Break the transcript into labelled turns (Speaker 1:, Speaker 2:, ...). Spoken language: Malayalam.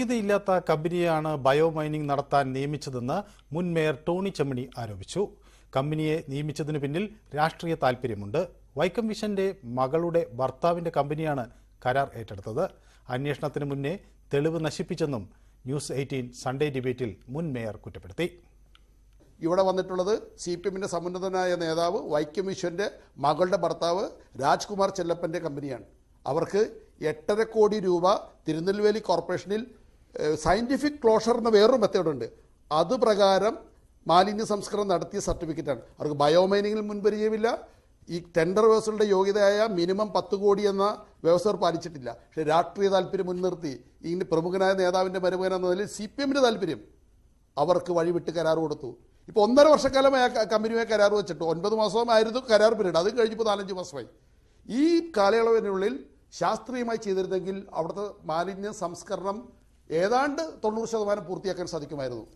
Speaker 1: യോഗ്യതയില്ലാത്ത കമ്പനിയാണ് ബയോ മൈനിംഗ് നടത്താൻ നിയമിച്ചതെന്ന് മുൻ മേയർ ടോണി ചെമ്മണി ആരോപിച്ചു കമ്പനിയെ നിയമിച്ചതിനു പിന്നിൽ രാഷ്ട്രീയ താൽപര്യമുണ്ട് വൈക്കം വിഷന്റെ മകളുടെ ഭർത്താവിന്റെ കമ്പനിയാണ് കരാർ ഏറ്റെടുത്തത് അന്വേഷണത്തിന് മുന്നേ തെളിവ് നശിപ്പിച്ചെന്നും ന്യൂസ് എയ്റ്റീൻ സൺഡേ ഡിബേറ്റിൽ മുൻ മേയർ കുറ്റപ്പെടുത്തി ഇവിടെ
Speaker 2: വന്നിട്ടുള്ളത് സി പി എമ്മിൻ്റെ സമുന്നതനായ നേതാവ് വൈക്കം വിശ്വൻ്റെ മകളുടെ ഭർത്താവ് രാജ്കുമാർ ചെല്ലപ്പൻ്റെ കമ്പനിയാണ് അവർക്ക് എട്ടര കോടി രൂപ തിരുനെൽവേലി കോർപ്പറേഷനിൽ സയൻറ്റിഫിക് ക്ലോഷർ എന്ന വേറൊരു മെത്തേഡുണ്ട് അത് പ്രകാരം മാലിന്യ സംസ്കരണം നടത്തിയ സർട്ടിഫിക്കറ്റാണ് അവർക്ക് ബയോമൈനിങ്ങിൽ മുൻപരിചയമില്ല ഈ ടെൻഡർ വ്യവസ്ഥകളുടെ യോഗ്യതയായ മിനിമം പത്ത് കോടി എന്ന വ്യവസ്ഥ പാലിച്ചിട്ടില്ല പക്ഷേ രാഷ്ട്രീയ താല്പര്യം മുൻനിർത്തി ഇങ്ങനെ പ്രമുഖനായ നേതാവിൻ്റെ മരുമകൻ എന്ന നിലയിൽ സി പി എമ്മിൻ്റെ താല്പര്യം അവർക്ക് വഴിവിട്ട് കരാർ കൊടുത്തു ഇപ്പോൾ ഒന്നര വർഷക്കാലം ആ കമ്പനിയുമായി കരാർ വെച്ചിട്ട് ഒൻപത് ആയിരുന്നു കരാർ പിരീഡ് അത് കഴിഞ്ഞപ്പോൾ നാലഞ്ച് മാസമായി ഈ കാലയളവിനുള്ളിൽ ശാസ്ത്രീയമായി ചെയ്തിരുന്നെങ്കിൽ അവിടുത്തെ മാലിന്യ സംസ്കരണം ഏതാണ്ട് തൊണ്ണൂറ് ശതമാനം പൂർത്തിയാക്കാൻ സാധിക്കുമായിരുന്നു